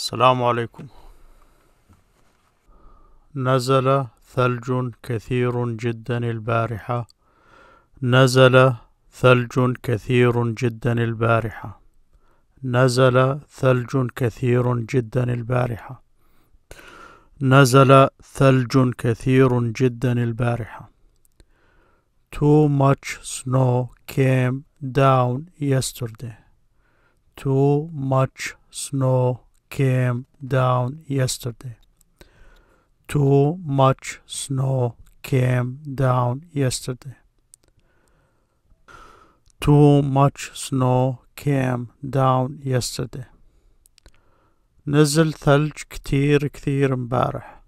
السلام عليكم نزل ثلج كثير جدا البارحة نزل ثلج كثير جدا البارحة نزل ثلج كثير جدا البارحة نزل ثلج كثير جدا البارحة Too much snow came down yesterday. Too much snow came down yesterday. Too much snow came down yesterday. Too much snow came down yesterday. نزل ثلج كتير كتير مبارح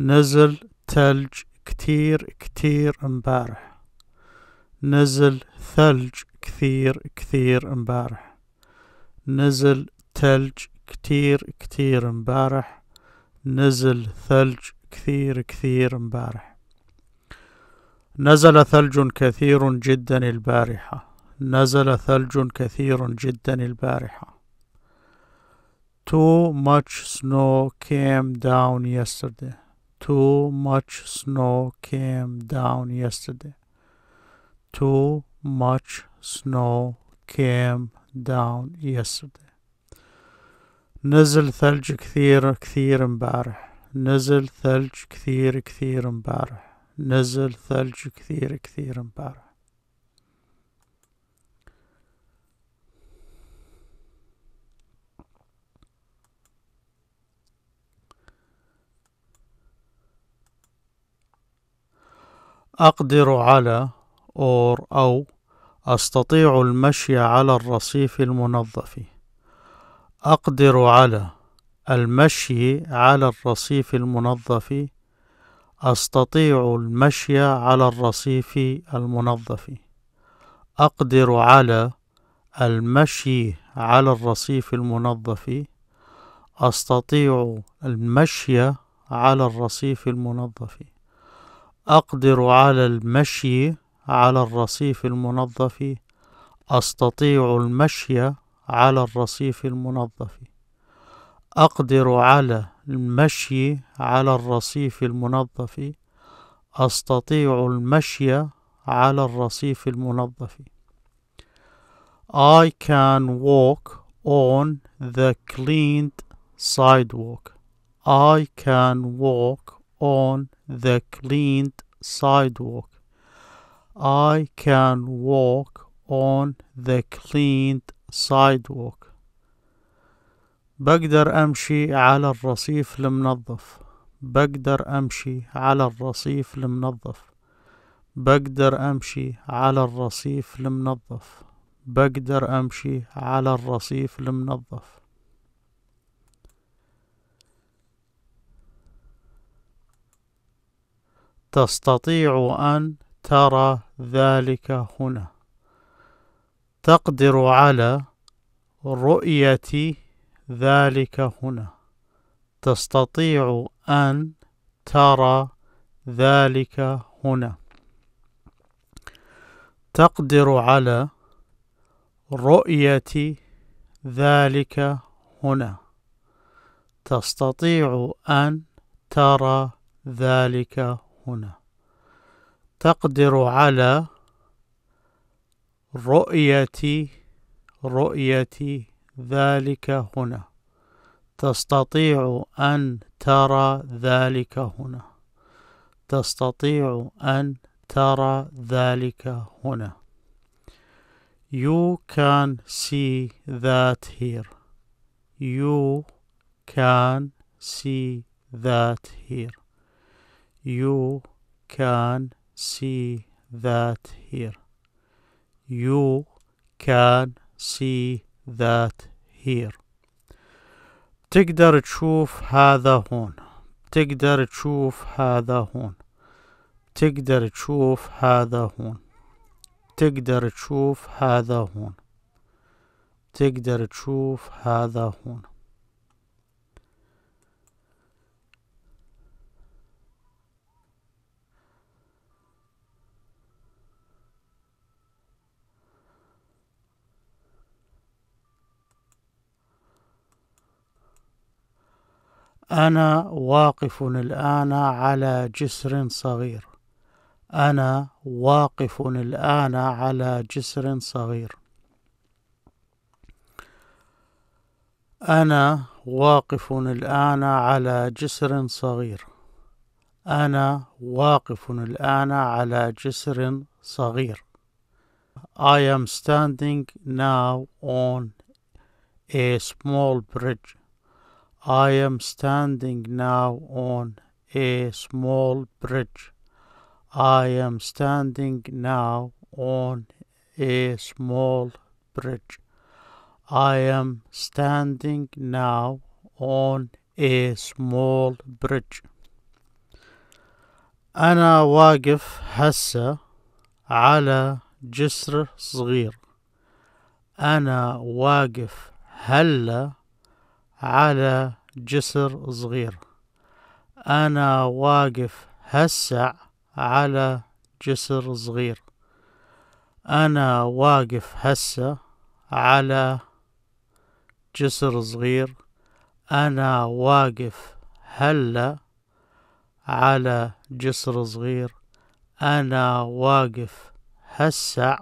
نزل ثلج كتير كتير مبارح نزل ثلج كثير كثير مبارح نزل ثلج كتير كتير مبارح نزل ثلج كثير كثير مبارح نزل ثلج كثير جدا البارحة نزل ثلج كثير جدا البارحة Too much snow came down yesterday. Too much snow came down yesterday. Too much snow came down yesterday. نزل ثلج كثير كثير امبارح نزل ثلج كثير كثير امبارح نزل ثلج كثير كثير امبارح أقدر على أور أو أستطيع المشي على الرصيف المنظف أقدر على المشي على الرصيف المنظف أستطيع المشي على الرصيف المنظف أقدر على المشي على الرصيف المنظف أستطيع المشي على الرصيف المنظف أقدر على المشي على الرصيف المنظف أستطيع المشي على الرصيف المنظف أقدر على المشي على الرصيف المنظف أستطيع المشي على الرصيف المنظف I can walk on the cleaned sidewalk. I can walk on the cleaned sidewalk. I can walk on the cleaned sidewalk بقدر أمشي على الرصيف المنظف بقدر أمشي على الرصيف المنظف بقدر أمشي على الرصيف المنظف بقدر أمشي على الرصيف المنظف تستطيع أن ترى ذلك هنا تقدر على رؤية ذلك هنا تستطيع أن ترى ذلك هنا تقدر على رؤية ذلك هنا تستطيع أن ترى ذلك هنا تقدر على رؤيتي رؤيتي ذلك هنا تستطيع أن ترى ذلك هنا تستطيع أن ترى ذلك هنا You can see that here You can see that here You can see that here You can see that here تقدر تشوف هذا هون تقدر تشوف هذا هون تقدر تشوف هذا هون تقدر تشوف هذا هون تقدر تشوف هذا هون أنا واقف الآن على جسر صغير أنا واقف الآن على جسر صغير أنا واقف الآن على جسر صغير أنا واقف الآن على جسر صغير I am standing now on a small bridge I am standing now on a small bridge. I am standing now on a small bridge. I am standing now on a small bridge. أنا واقف هسة على جسر صغير. أنا واقف هلا على جسر صغير أنا واقف هسع على جسر صغير أنا واقف هسع على جسر صغير أنا واقف هلا على جسر صغير أنا واقف هسع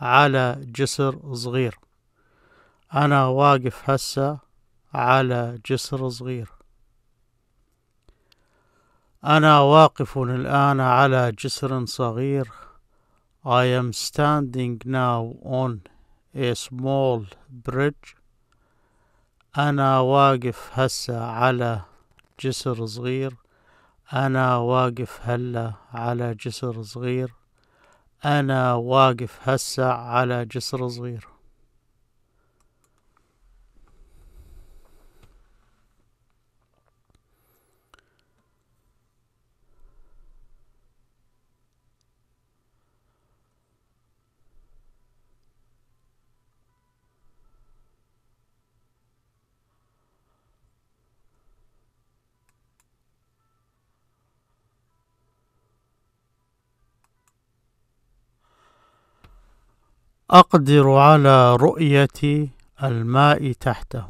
على جسر صغير أنا واقف هسه على جسر صغير أنا واقف الآن على جسر صغير I am standing now on a small bridge أنا واقف هسه على جسر صغير أنا واقف هلا على جسر صغير أنا واقف هسه على جسر صغير أقدر على رؤية الماء تحته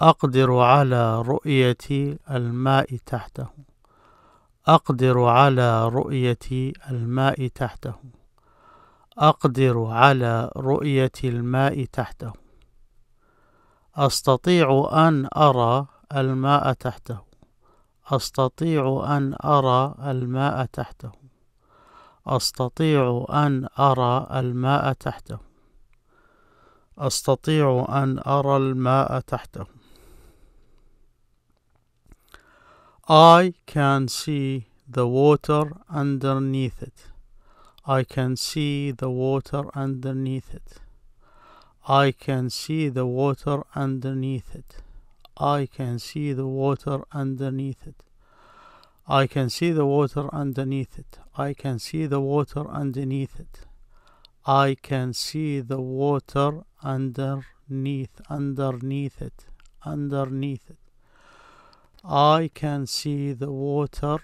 أقدر على رؤية الماء تحته أقدر على رؤية الماء تحته أقدر على رؤية الماء تحته أستطيع أن أرى الماء تحته أستطيع أن أرى الماء تحته أستطيع أن أرى الماء تحته أستطيع أن أرى الماء تحته I can see the water underneath it I can see the water underneath it I can see the water underneath it I can see the water underneath it I can see the water underneath it. I can see the water underneath it. I can see the water underneath, underneath it, underneath it. I can see the water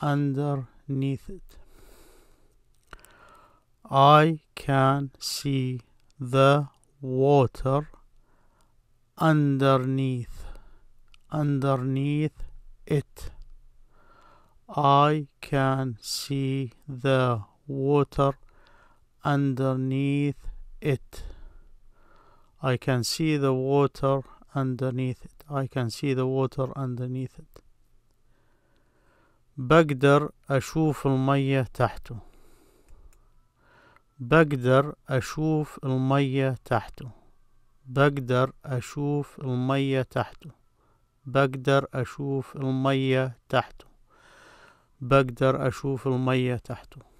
underneath it. I can see the water underneath, underneath it. I can see the water underneath it. I can see the water underneath it. I can see the water underneath it. بقدر أشوف المية تحته. بقدر أشوف المية تحته. بقدر أشوف المية تحته. بقدر أشوف المية تحته. بقدر أشوف المية تحته